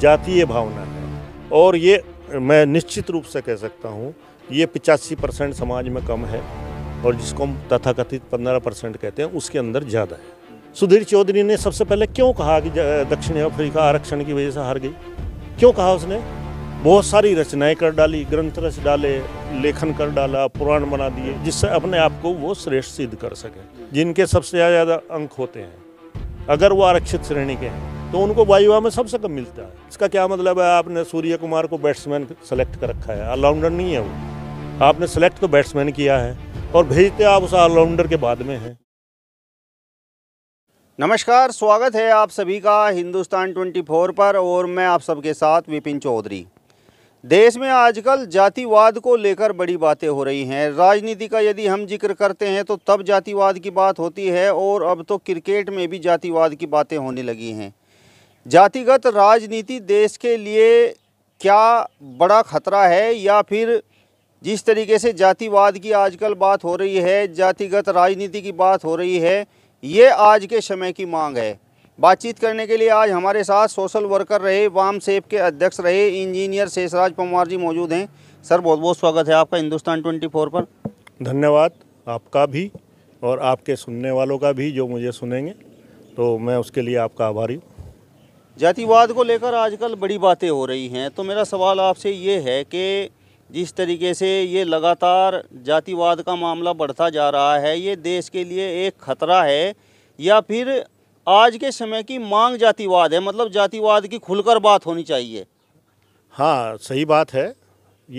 जातीय भावना है और ये मैं निश्चित रूप से कह सकता हूँ ये पिचासी परसेंट समाज में कम है और जिसको हम तथाकथित पंद्रह परसेंट कहते हैं उसके अंदर ज़्यादा है सुधीर चौधरी ने सबसे पहले क्यों कहा कि दक्षिण अफ्रीका आरक्षण की वजह से हार गई क्यों कहा उसने बहुत सारी रचनाएं कर डाली ग्रंथ रच डाले लेखन कर डाला पुराण बना दिए जिससे अपने आप को वो श्रेष्ठ सिद्ध कर सके जिनके सबसे ज़्यादा अंक होते हैं अगर वो आरक्षित श्रेणी के हैं तो उनको वायुवा में सबसे कम मिलता है इसका क्या मतलब है आपने सूर्य कुमार को बैट्समैन सेलेक्ट कर रखा है ऑलराउंडर नहीं है वो आपने सेलेक्ट तो बैट्समैन किया है और भेजते आप उस ऑलराउंडर के बाद में हैं नमस्कार स्वागत है आप सभी का हिंदुस्तान 24 पर और मैं आप सबके साथ विपिन चौधरी देश में आजकल जातिवाद को लेकर बड़ी बातें हो रही हैं राजनीति का यदि हम जिक्र करते हैं तो तब जातिवाद की बात होती है और अब तो क्रिकेट में भी जातिवाद की बातें होने लगी हैं जातिगत राजनीति देश के लिए क्या बड़ा खतरा है या फिर जिस तरीके से जातिवाद की आजकल बात हो रही है जातिगत राजनीति की बात हो रही है ये आज के समय की मांग है बातचीत करने के लिए आज हमारे साथ सोशल वर्कर रहे वाम सेप के अध्यक्ष रहे इंजीनियर शेषराज पंवार जी मौजूद हैं सर बहुत बहुत स्वागत है आपका हिंदुस्तान 24 पर धन्यवाद आपका भी और आपके सुनने वालों का भी जो मुझे सुनेंगे तो मैं उसके लिए आपका आभारी हूँ जातिवाद को लेकर आजकल बड़ी बातें हो रही हैं तो मेरा सवाल आपसे ये है कि जिस तरीके से ये लगातार जातिवाद का मामला बढ़ता जा रहा है ये देश के लिए एक खतरा है या फिर आज के समय की मांग जातिवाद है मतलब जातिवाद की खुलकर बात होनी चाहिए हाँ सही बात है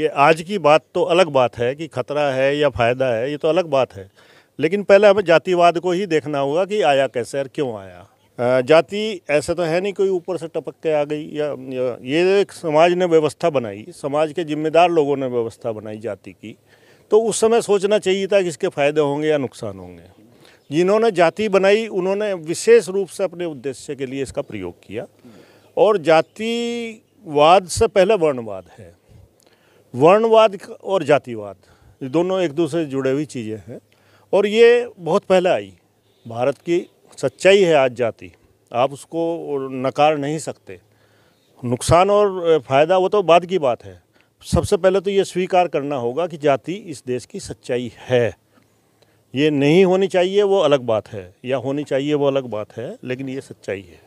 ये आज की बात तो अलग बात है कि खतरा है या फ़ायदा है ये तो अलग बात है लेकिन पहले हमें जातिवाद को ही देखना होगा कि आया कैसे और क्यों आया जाति ऐसा तो है नहीं कोई ऊपर से टपक के आ गई या, या ये एक समाज ने व्यवस्था बनाई समाज के जिम्मेदार लोगों ने व्यवस्था बनाई जाति की तो उस समय सोचना चाहिए था कि इसके फायदे होंगे या नुकसान होंगे जिन्होंने जाति बनाई उन्होंने विशेष रूप से अपने उद्देश्य के लिए इसका प्रयोग किया और जातिवाद से पहले वर्णवाद है वर्णवाद और जातिवाद ये दोनों एक दूसरे से जुड़े हुई चीज़ें हैं और ये बहुत पहले आई भारत की सच्चाई है आज जाति आप उसको नकार नहीं सकते नुकसान और फ़ायदा वो तो बाद की बात है सबसे पहले तो ये स्वीकार करना होगा कि जाति इस देश की सच्चाई है ये नहीं होनी चाहिए वो अलग बात है या होनी चाहिए वो अलग बात है लेकिन ये सच्चाई है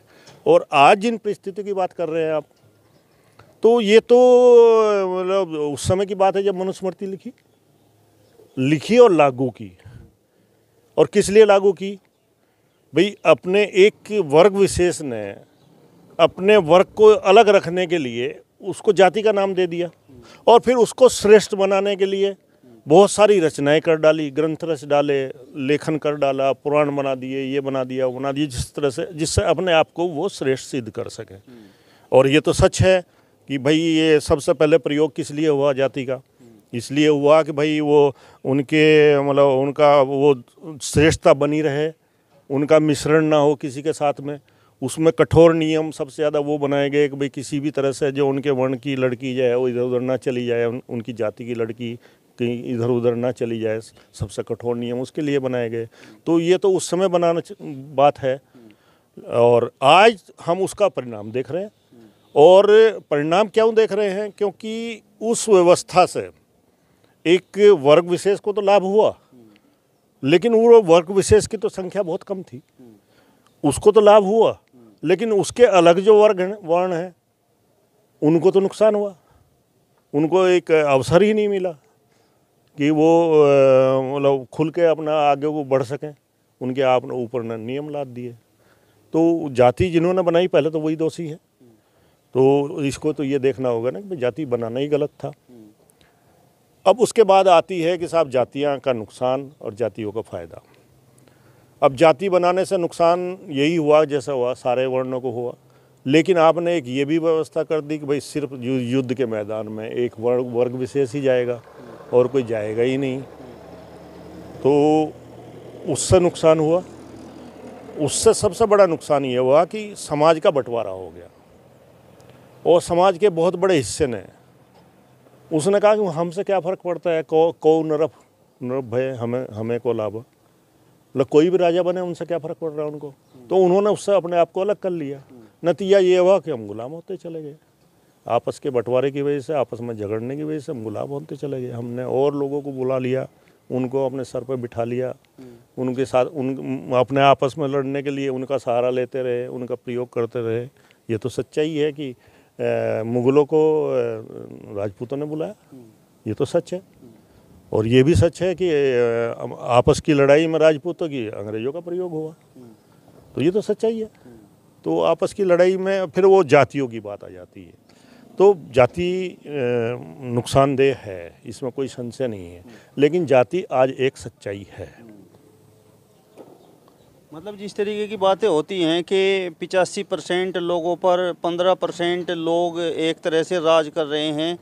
और आज जिन परिस्थितियों की बात कर रहे हैं आप तो ये तो मतलब उस समय की बात है जब मनुस्मृति लिखी लिखी और लागू की और किस लिए लागू की भाई अपने एक वर्ग विशेष ने अपने वर्ग को अलग रखने के लिए उसको जाति का नाम दे दिया और फिर उसको श्रेष्ठ बनाने के लिए बहुत सारी रचनाएं कर डाली ग्रंथ रच डाले लेखन कर डाला पुराण बना दिए ये बना दिया वो बना दिए जिस तरह से जिससे अपने आप को वो श्रेष्ठ सिद्ध कर सके और ये तो सच है कि भाई ये सबसे पहले प्रयोग किस लिए हुआ जाति का इसलिए हुआ कि भाई वो उनके मतलब उनका वो श्रेष्ठता बनी रहे उनका मिश्रण ना हो किसी के साथ में उसमें कठोर नियम सबसे ज़्यादा वो बनाए गए कि भाई किसी भी तरह से जो उनके वर्ण की लड़की जाए वो इधर उधर ना चली जाए उन, उनकी जाति की लड़की कहीं इधर उधर ना चली जाए सबसे कठोर नियम उसके लिए बनाए गए तो ये तो उस समय बनाना बात है और आज हम उसका परिणाम देख रहे हैं और परिणाम क्यों देख रहे हैं क्योंकि उस व्यवस्था से एक वर्ग विशेष को तो लाभ हुआ लेकिन वो वर्ग विशेष की तो संख्या बहुत कम थी उसको तो लाभ हुआ लेकिन उसके अलग जो वर्ग वर्ण हैं उनको तो नुकसान हुआ उनको एक अवसर ही नहीं मिला कि वो मतलब खुल के अपना आगे को बढ़ सकें उनके आपने ऊपर ने नियम लाद दिए तो जाति जिन्होंने बनाई पहले तो वही दोषी है तो इसको तो ये देखना होगा ना कि जाति बनाना ही गलत था अब उसके बाद आती है कि साहब जातियाँ का नुकसान और जातियों का फ़ायदा अब जाति बनाने से नुकसान यही हुआ जैसा हुआ सारे वर्णों को हुआ लेकिन आपने एक ये भी व्यवस्था कर दी कि भाई सिर्फ युद्ध के मैदान में एक वर्ग वर्ग विशेष ही जाएगा और कोई जाएगा ही नहीं तो उससे नुकसान हुआ उससे सबसे बड़ा नुकसान ये हुआ कि समाज का बंटवारा हो गया और समाज के बहुत बड़े हिस्से ने उसने कहा कि हमसे क्या फ़र्क पड़ता है को को नरफ नरफ भय हमें हमें को लाभ मतलब कोई भी राजा बने उनसे क्या फ़र्क पड़ रहा है उनको तो उन्होंने उससे अपने आप को अलग कर लिया नतीजा ये हुआ कि हम गुलाम होते चले गए आपस के बंटवारे की वजह से आपस में झगड़ने की वजह से हम गुलाम होते चले गए हमने और लोगों को बुला लिया उनको अपने सर पर बिठा लिया उनके साथ उन अपने आपस में लड़ने के लिए उनका सहारा लेते रहे उनका प्रयोग करते रहे ये तो सच्चाई है कि मुगलों को राजपूतों ने बुलाया ये तो सच है और ये भी सच है कि आपस की लड़ाई में राजपूतों की अंग्रेज़ों का प्रयोग हुआ तो ये तो सच्चाई है तो आपस की लड़ाई में फिर वो जातियों की बात आ जाती है तो जाति नुकसानदेह है इसमें कोई संशय नहीं है लेकिन जाति आज एक सच्चाई है मतलब जिस तरीके की बातें होती हैं कि पिचासी परसेंट लोगों पर पंद्रह परसेंट लोग एक तरह से राज कर रहे हैं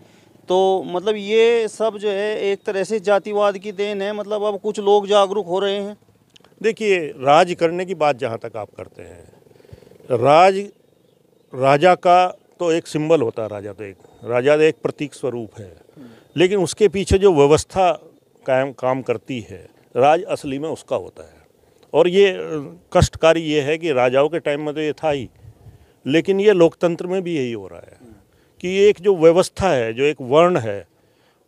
तो मतलब ये सब जो है एक तरह से जातिवाद की देन है मतलब अब कुछ लोग जागरूक हो रहे हैं देखिए राज करने की बात जहाँ तक आप करते हैं राज राजा का तो एक सिंबल होता है राजा तो एक राजा तो एक प्रतीक स्वरूप है लेकिन उसके पीछे जो व्यवस्था कायम काम करती है राज असली में उसका होता है और ये कष्टकारी ये है कि राजाओं के टाइम में तो ये था ही लेकिन ये लोकतंत्र में भी यही हो रहा है कि एक जो व्यवस्था है जो एक वर्ण है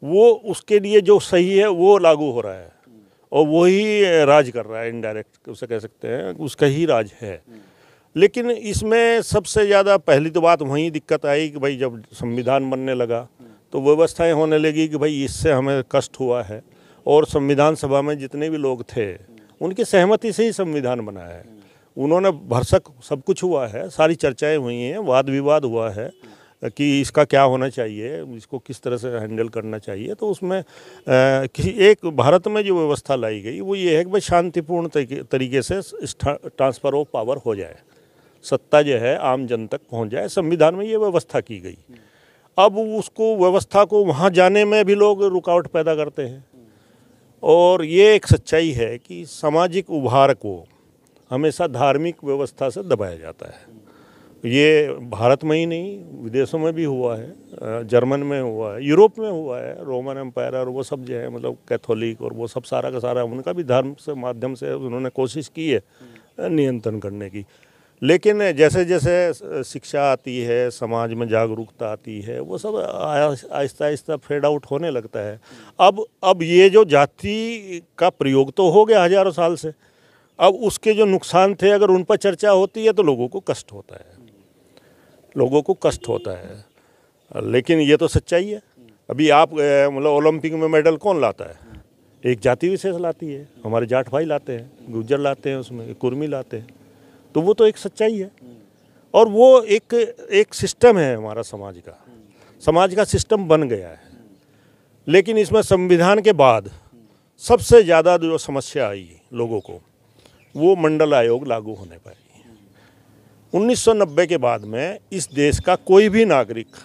वो उसके लिए जो सही है वो लागू हो रहा है और वही राज कर रहा है इनडायरेक्ट उसे कह सकते हैं उसका ही राज है लेकिन इसमें सबसे ज़्यादा पहली तो बात वहीं दिक्कत आई कि भाई जब संविधान बनने लगा तो व्यवस्थाएं होने लगी कि भाई इससे हमें कष्ट हुआ है और संविधान सभा में जितने भी लोग थे उनकी सहमति से ही संविधान बना है उन्होंने भरसक सब कुछ हुआ है सारी चर्चाएं हुई हैं वाद विवाद हुआ है कि इसका क्या होना चाहिए इसको किस तरह से हैंडल करना चाहिए तो उसमें कि एक भारत में जो व्यवस्था लाई गई वो ये है कि भाई शांतिपूर्ण तरीके से ट्रांसफ़र ऑफ पावर हो जाए सत्ता जो है आम जन तक पहुंच जाए संविधान में ये व्यवस्था की गई अब उसको व्यवस्था को वहाँ जाने में भी लोग रुकावट पैदा करते हैं और ये एक सच्चाई है कि सामाजिक उभार को हमेशा धार्मिक व्यवस्था से दबाया जाता है ये भारत में ही नहीं विदेशों में भी हुआ है जर्मन में हुआ है यूरोप में हुआ है रोमन एम्पायर और वो सब जो है मतलब कैथोलिक और वो सब सारा का सारा उनका भी धर्म से माध्यम से उन्होंने कोशिश की है नियंत्रण करने की लेकिन जैसे जैसे शिक्षा आती है समाज में जागरूकता आती है वो सब आहिस्ता आहिस्ता फेड आउट होने लगता है अब अब ये जो जाति का प्रयोग तो हो गया हज़ारों साल से अब उसके जो नुकसान थे अगर उन पर चर्चा होती है तो लोगों को कष्ट होता है लोगों को कष्ट होता है लेकिन ये तो सच्चाई है अभी आप मतलब ओलंपिक में मेडल कौन लाता है एक जाति विशेष लाती है हमारे जाट भाई लाते हैं गुज्जर लाते हैं उसमें कुर्मी लाते हैं तो वो तो एक सच्चाई है और वो एक एक सिस्टम है हमारा समाज का समाज का सिस्टम बन गया है लेकिन इसमें संविधान के बाद सबसे ज़्यादा जो समस्या आई लोगों को वो मंडल आयोग लागू होने पाई 1990 के बाद में इस देश का कोई भी नागरिक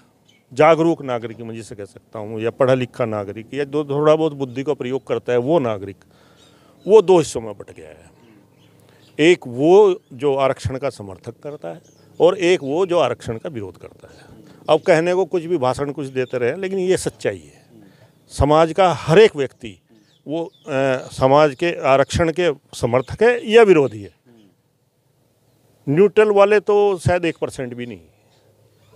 जागरूक नागरिक मैं जिसे कह सकता हूँ या पढ़ा लिखा नागरिक या जो थोड़ा बहुत बुद्धि का प्रयोग करता है वो नागरिक वो दो हिस्सों में बट गया है एक वो जो आरक्षण का समर्थक करता है और एक वो जो आरक्षण का विरोध करता है अब कहने को कुछ भी भाषण कुछ देते रहे लेकिन ये सच्चाई है समाज का हर एक व्यक्ति वो आ, समाज के आरक्षण के समर्थक है या विरोधी है न्यूट्रल वाले तो शायद एक परसेंट भी नहीं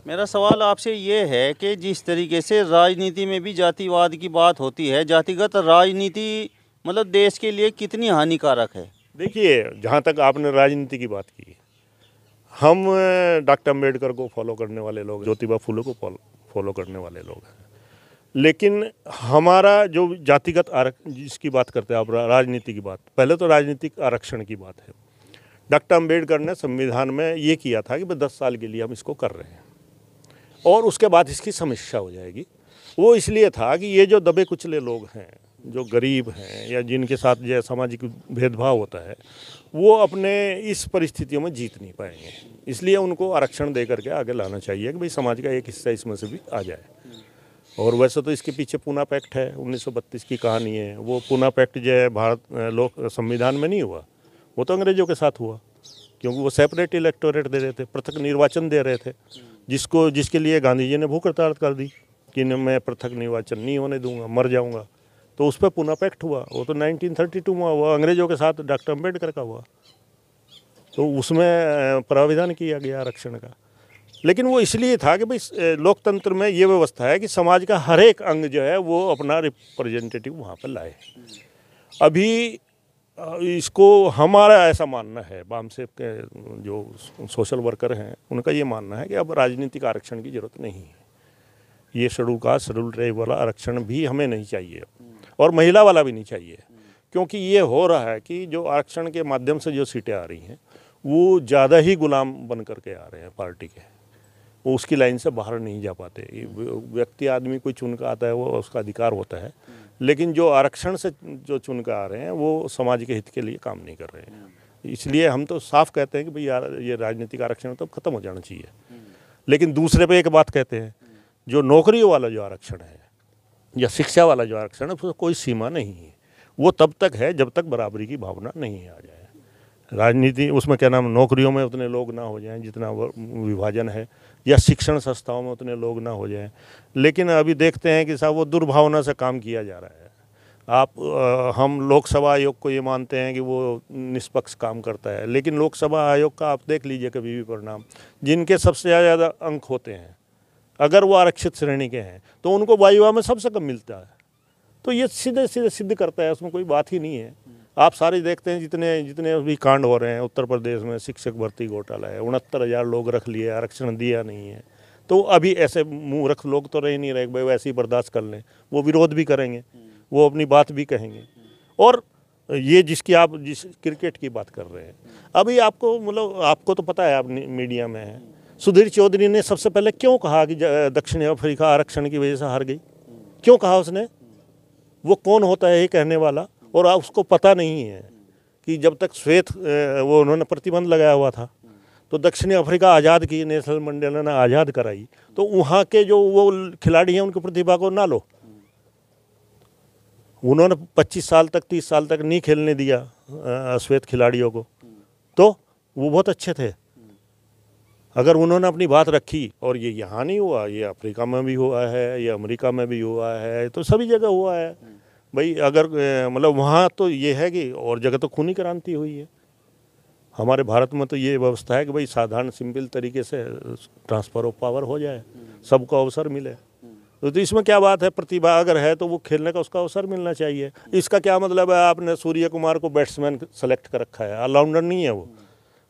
मेरा सवाल आपसे ये है कि जिस तरीके से राजनीति में भी जातिवाद की बात होती है जातिगत राजनीति मतलब देश के लिए कितनी हानिकारक है देखिए जहाँ तक आपने राजनीति की बात की हम डॉक्टर अम्बेडकर को फॉलो करने वाले लोग ज्योतिबा फूले को फॉलो फॉलो करने वाले लोग हैं लेकिन हमारा जो जातिगत आरक्षण जिसकी बात करते हैं आप राजनीति की बात पहले तो राजनीतिक आरक्षण की बात है डॉक्टर अम्बेडकर ने संविधान में ये किया था कि भाई दस साल के लिए हम इसको कर रहे हैं और उसके बाद इसकी समीक्षा हो जाएगी वो इसलिए था कि ये जो दबे कुचले लोग हैं जो गरीब हैं या जिनके साथ जो सामाजिक भेदभाव होता है वो अपने इस परिस्थितियों में जीत नहीं पाएंगे इसलिए उनको आरक्षण दे करके आगे लाना चाहिए कि भाई समाज का एक हिस्सा इसमें से भी आ जाए और वैसे तो इसके पीछे पूना पैक्ट है 1932 की कहानी है वो पूना पैक्ट जो है भारत लोक संविधान में नहीं हुआ वो तो अंग्रेजों के साथ हुआ क्योंकि वो सेपरेट इलेक्टोरेट दे रहे थे पृथक निर्वाचन दे रहे थे जिसको जिसके लिए गांधी जी ने भूख हड़ताल कर दी कि मैं पृथक निर्वाचन नहीं होने दूंगा मर जाऊंगा तो उस पर पुनः पैक्ट हुआ वो तो 1932 में हुआ अंग्रेज़ों के साथ डॉक्टर अम्बेडकर का हुआ तो उसमें प्राविधान किया गया आरक्षण का लेकिन वो इसलिए था कि भाई लोकतंत्र में ये व्यवस्था है कि समाज का हर एक अंग जो है वो अपना रिप्रेजेंटेटिव वहाँ पर लाए अभी इसको हमारा ऐसा मानना है बामसेप के जो सोशल वर्कर हैं उनका ये मानना है कि अब राजनीतिक आरक्षण की ज़रूरत नहीं है ये शेड्यूल का शेड्यूल ड्राइव वाला आरक्षण भी हमें नहीं चाहिए अब और महिला वाला भी नहीं चाहिए क्योंकि ये हो रहा है कि जो आरक्षण के माध्यम से जो सीटें आ रही हैं वो ज़्यादा ही गुलाम बन करके आ रहे हैं पार्टी के वो उसकी लाइन से बाहर नहीं जा पाते व्यक्ति आदमी कोई चुन कर आता है वो उसका अधिकार होता है लेकिन जो आरक्षण से जो चुन कर आ रहे हैं वो समाज के हित के लिए काम नहीं कर रहे हैं इसलिए हम तो साफ कहते हैं कि भाई यार ये राजनीतिक आरक्षण तो खत्म हो जाना चाहिए लेकिन दूसरे पे एक बात कहते हैं जो नौकरियों वाला जो आरक्षण है या शिक्षा वाला जो आरक्षण है उसमें कोई सीमा नहीं है वो तब तक है जब तक बराबरी की भावना नहीं आ जाए राजनीति उसमें क्या नाम नौकरियों में उतने लोग ना हो जाएं जितना विभाजन है या शिक्षण संस्थाओं में उतने लोग ना हो जाएं लेकिन अभी देखते हैं कि साहब वो दुर्भावना से काम किया जा रहा है आप आ, हम लोकसभा आयोग को ये मानते हैं कि वो निष्पक्ष काम करता है लेकिन लोकसभा आयोग का आप देख लीजिए कभी भी परिणाम जिनके सबसे ज़्यादा अंक होते हैं अगर वो आरक्षित श्रेणी के हैं तो उनको वायुवा में सबसे कम मिलता है तो ये सीधे सीधे सिद्ध करता है उसमें कोई बात ही नहीं है आप सारे देखते हैं जितने जितने भी कांड हो रहे हैं उत्तर प्रदेश में शिक्षक भर्ती घोटाला है उनहत्तर हज़ार लोग रख लिए आरक्षण दिया नहीं है तो अभी ऐसे मुँह रख लोग तो रह नहीं रहे भाई वैसे ही बर्दाश्त कर लें वो विरोध भी करेंगे वो अपनी बात भी कहेंगे और ये जिसकी आप जिस क्रिकेट की बात कर रहे हैं अभी आपको मतलब आपको तो पता है आप मीडिया में हैं सुधीर चौधरी ने सबसे पहले क्यों कहा कि दक्षिण अफ्रीका आरक्षण की वजह से हार गई क्यों कहा उसने वो कौन होता है ये कहने वाला और उसको पता नहीं है कि जब तक श्वेत वो उन्होंने प्रतिबंध लगाया हुआ था तो दक्षिण अफ्रीका आज़ाद की नेशनल मंडल ने आज़ाद कराई तो वहाँ के जो वो खिलाड़ी हैं उनकी प्रतिभा को ना लो उन्होंने 25 साल तक 30 साल तक नहीं खेलने दिया श्वेत खिलाड़ियों को तो वो बहुत अच्छे थे अगर उन्होंने अपनी बात रखी और ये यहाँ नहीं हुआ ये अफ्रीका में भी हुआ है ये अमेरिका में भी हुआ है तो सभी जगह हुआ है भाई अगर मतलब वहाँ तो ये है कि और जगह तो खूनी क्रांति हुई है हमारे भारत में तो ये व्यवस्था है कि भाई साधारण सिंपल तरीके से ट्रांसफ़र ऑफ पावर हो जाए सबको अवसर मिले तो, तो इसमें क्या बात है प्रतिभा अगर है तो वो खेलने का उसका अवसर मिलना चाहिए इसका क्या मतलब है आपने सूर्य कुमार को बैट्समैन सेलेक्ट कर रखा है ऑलराउंडर नहीं है वो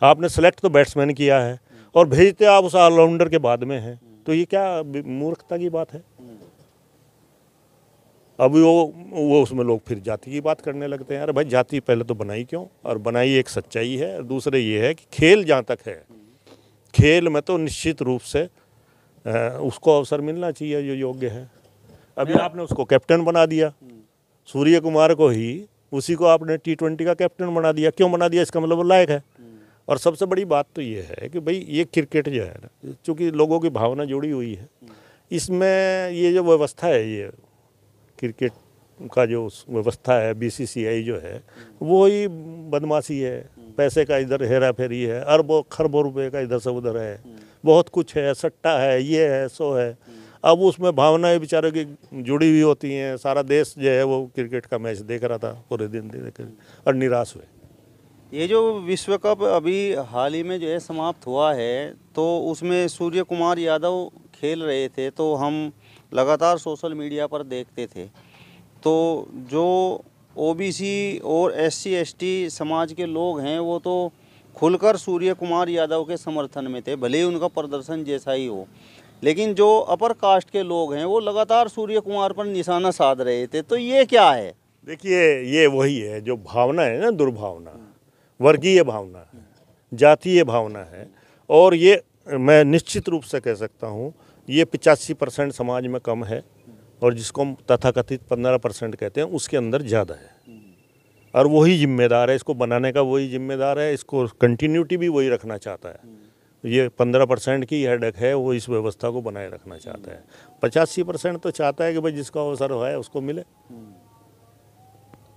आपने सेलेक्ट तो बैट्समैन किया है और भेजते आप उस ऑलराउंडर के बाद में हैं तो ये क्या मूर्खता की बात है अब वो वो उसमें लोग फिर जाति की बात करने लगते हैं अरे भाई जाति पहले तो बनाई क्यों और बनाई एक सच्चाई है दूसरे ये है कि खेल जहाँ तक है खेल में तो निश्चित रूप से उसको अवसर मिलना चाहिए जो योग्य है अभी आपने उसको कैप्टन बना दिया सूर्य कुमार को ही उसी को आपने टी ट्वेंटी का कैप्टन बना दिया क्यों बना दिया इसका मतलब लायक है और सबसे बड़ी बात तो ये है कि भाई ये क्रिकेट जो है ना चूँकि लोगों की भावना जुड़ी हुई है इसमें ये जो व्यवस्था है ये क्रिकेट का जो व्यवस्था है बीसीसीआई जो है वो ही बदमाशी है पैसे का इधर हेरा फेरी है अरबों खरबों रुपए का इधर से उधर है बहुत कुछ है सट्टा है ये है सो है अब उसमें भावनाएं बेचारे की जुड़ी हुई होती हैं सारा देश जो है वो क्रिकेट का मैच देख रहा था पूरे दिन देख और निराश हुए ये जो विश्व कप अभी हाल ही में जो है समाप्त हुआ है तो उसमें सूर्य कुमार यादव खेल रहे थे तो हम लगातार सोशल मीडिया पर देखते थे तो जो ओबीसी और एससी एसटी समाज के लोग हैं वो तो खुलकर सूर्य कुमार यादव के समर्थन में थे भले ही उनका प्रदर्शन जैसा ही हो लेकिन जो अपर कास्ट के लोग हैं वो लगातार सूर्य कुमार पर निशाना साध रहे थे तो ये क्या है देखिए ये वही है जो भावना है ना दुर्भावना वर्गीय भावना है जातीय भावना है और ये मैं निश्चित रूप से कह सकता हूँ ये पिचासी परसेंट समाज में कम है और जिसको हम तथाकथित पंद्रह परसेंट कहते हैं उसके अंदर ज़्यादा है और वही जिम्मेदार है इसको बनाने का वही जिम्मेदार है इसको कंटिन्यूटी भी वही रखना चाहता है ये पंद्रह परसेंट की हेडक है वो इस व्यवस्था को बनाए रखना चाहता है पचासी परसेंट तो चाहता है कि भाई जिसका अवसर है उसको मिले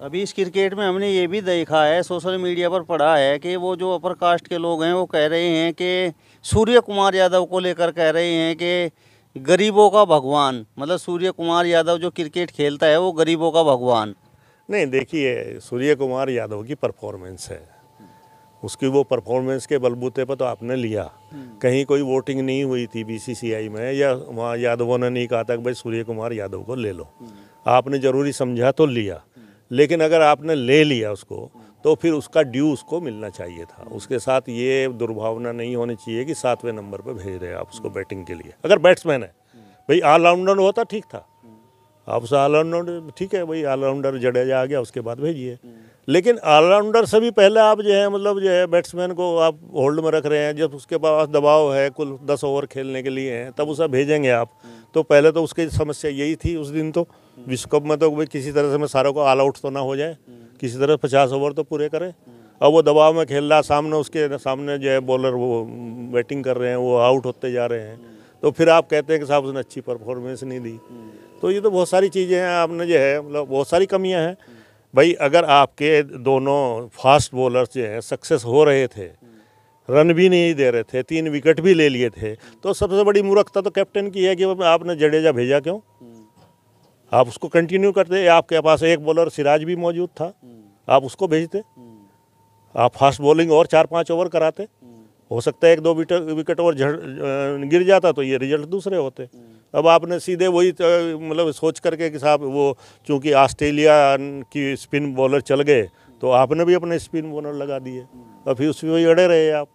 अभी इस क्रिकेट में हमने ये भी देखा है सोशल मीडिया पर पढ़ा है कि वो जो अपर कास्ट के लोग हैं वो कह रहे हैं कि सूर्य कुमार यादव को लेकर कह रहे हैं कि गरीबों का भगवान मतलब सूर्य कुमार यादव जो क्रिकेट खेलता है वो गरीबों का भगवान नहीं देखिए सूर्य कुमार यादव की परफॉर्मेंस है उसकी वो परफॉर्मेंस के बलबूते पर तो आपने लिया हम्म। कहीं कोई वोटिंग नहीं हुई थी बीसीसीआई में या वहाँ यादवों ने नहीं कहा था कि भाई सूर्य कुमार यादव को ले लो हम्म। आपने ज़रूरी समझा तो लिया लेकिन अगर आपने ले लिया उसको तो फिर उसका ड्यू उसको मिलना चाहिए था उसके साथ ये दुर्भावना नहीं होनी चाहिए कि सातवें नंबर पर भेज रहे आप उसको बैटिंग के लिए अगर बैट्समैन है भाई ऑलराउंडर होता ठीक था आप उसे ऑलराउंडर ठीक है भाई ऑलराउंडर जडेजा आ गया उसके बाद भेजिए लेकिन ऑलराउंडर से भी पहले आप जो है मतलब जो है बैट्समैन को आप होल्ड में रख रहे हैं जब उसके पास दबाव है कुल दस ओवर खेलने के लिए हैं तब उसे भेजेंगे आप तो पहले तो उसकी समस्या यही थी उस दिन तो विश्व कप में तो किसी तरह से मैं सारों को ऑल आउट तो ना हो जाए किसी तरह पचास ओवर तो पूरे करें अब वो दबाव में खेल रहा सामने उसके सामने जो है बॉलर वो बैटिंग कर रहे हैं वो आउट होते जा रहे हैं तो फिर आप कहते हैं कि साहब उसने अच्छी परफॉर्मेंस नहीं दी तो ये तो बहुत सारी चीज़ें हैं आपने जो है मतलब बहुत सारी कमियाँ हैं भाई अगर आपके दोनों फास्ट बॉलर जो हैं सक्सेस हो रहे थे रन भी नहीं दे रहे थे तीन विकेट भी ले लिए थे तो सबसे बड़ी मूर्खता तो कैप्टन की है कि आपने जडेजा भेजा क्यों आप उसको कंटिन्यू करते आपके पास एक बॉलर सिराज भी मौजूद था आप उसको भेजते आप फास्ट बॉलिंग और चार पाँच ओवर कराते हो सकता है एक दो विकेट और गिर जाता तो ये रिजल्ट दूसरे होते अब आपने सीधे वही मतलब सोच करके कि साहब वो चूँकि ऑस्ट्रेलिया की स्पिन बॉलर चल गए तो आपने भी अपने स्पिन बॉलर लगा दिए और फिर उसमें वही अड़े रहे आप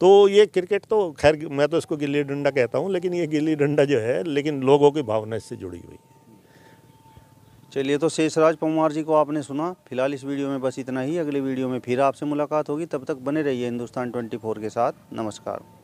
तो ये क्रिकेट तो खैर मैं तो इसको गिल्ली डंडा कहता हूँ लेकिन ये गिल्ली डंडा जो है लेकिन लोगों की भावना इससे जुड़ी हुई है चलिए तो शेषराज पंवार जी को आपने सुना फिलहाल इस वीडियो में बस इतना ही अगले वीडियो में फिर आपसे मुलाकात होगी तब तक बने रहिए हिंदुस्तान 24 के साथ नमस्कार